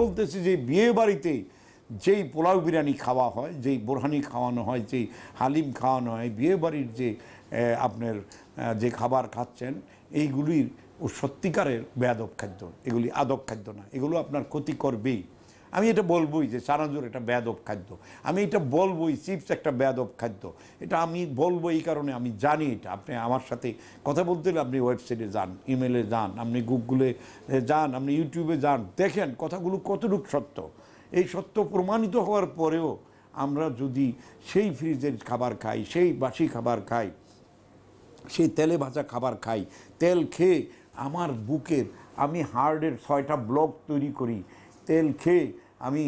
বলতেছি যে বিয়ে বাড়িতে যেই পোলাও বিরিয়ানি খাওয়া হয় যেই বোরহানি খাওয়ানো হয় যেই হালিম খাওয়ানো হয় বিয়ে বাড়ির যে আপনার যে খাবার খাচ্ছেন এইগুলির সত্যিকারের বেয়াদব খাদ্য এগুলি আদব খাদ্য না এগুলো আপনার ক্ষতি করবেই আমি এটা বলবোই যে চানাচুর একটা ব্যাদব খাদ্য আমি এটা বলবোই চিপস একটা ব্যাদব খাদ্য এটা আমি বলবো এই কারণে আমি জানি এটা আপনি আমার সাথে কথা বলতে হলে আপনি ওয়েবসাইটে যান ইমেলে যান আপনি গুগলে যান আপনি ইউটিউবে যান দেখেন কথাগুলো কতটুকু সত্য এই সত্য প্রমাণিত হওয়ার পরেও আমরা যদি সেই ফ্রিজের খাবার খাই সেই বাসি খাবার খাই সেই তেলে ভাজা খাবার খাই তেল খেয়ে আমার বুকের আমি হার্টের ছয়টা ব্লক তৈরি করি তেল খেয়ে আমি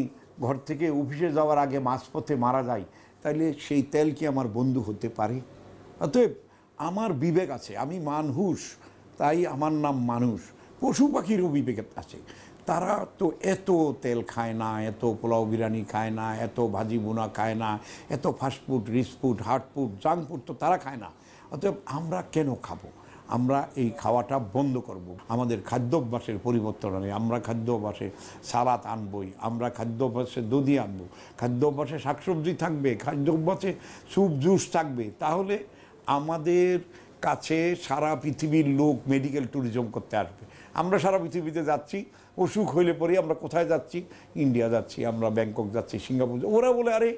ঘর থেকে অফিসে যাওয়ার আগে মাঝপথে মারা যাই তাইলে সেই তেল কি আমার বন্ধু হতে পারে অতএব আমার বিবেক আছে আমি মানুষ তাই আমার নাম মানুষ পশু পাখিরও বিবেক আছে তারা তো এত তেল খায় না এত পোলাও বিরিয়ানি খায় না এত ভাজি বোনা খায় না এত fast food rich food hard food junk food তো তারা খায় না অতএব আমরা কেন খাবো আমরা এই খাওয়াটা বন্ধ করব। আমাদের খাদ্যাভ্যাসের পরিবর্তন আনে আমরা খাদ্যাভ্যাসে সালাদ আনবই আমরা খাদ্যাভ্যাসে দধি আনব খাদ্যাভ্যাসে শাকসবজি থাকবে খাদ্যাভ্যাসে স্যুপ জুস থাকবে তাহলে আমাদের কাছে সারা পৃথিবীর লোক মেডিকেল ট্যুরিজম করতে আসবে আমরা সারা পৃথিবীতে যাচ্ছি অসুখ হইলে পরে আমরা কোথায় যাচ্ছি ইন্ডিয়া যাচ্ছি আমরা ব্যাংকক যাচ্ছি সিঙ্গাপুর ওরা বলে আরে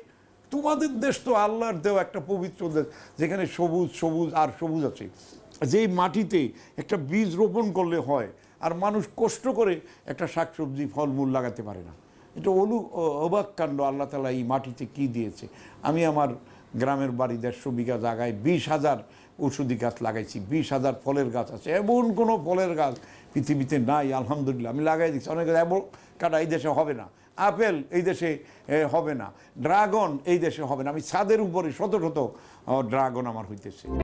তোমাদের দেশ তো আল্লাহর দেওয়া একটা পবিত্র দেশ যেখানে সবুজ সবুজ আর সবুজ আছে যেই মাটিতে একটা বীজ রোপণ করলে হয় আর মানুষ কষ্ট করে একটা শাকসবজি ফলমূল লাগাতে পারে না এটা অলু অবাক কাণ্ড আল্লাহ তালা এই মাটিতে কি দিয়েছে আমি আমার গ্রামের বাড়ি দেড়শো বিঘা জায়গায় বিশ হাজার ওষুধি গাছ লাগাইছি বিশ হাজার ফলের গাছ আছে এমন কোনো ফলের গাছ পৃথিবীতে নাই আলহামদুলিল্লাহ আমি লাগাই দিচ্ছি অনেক এমন কাটা এই দেশে হবে না আপেল এই দেশে হবে না ড্রাগন এই দেশে হবে না আমি ছাদের উপরে শত শত ড্রাগন আমার হইতেছে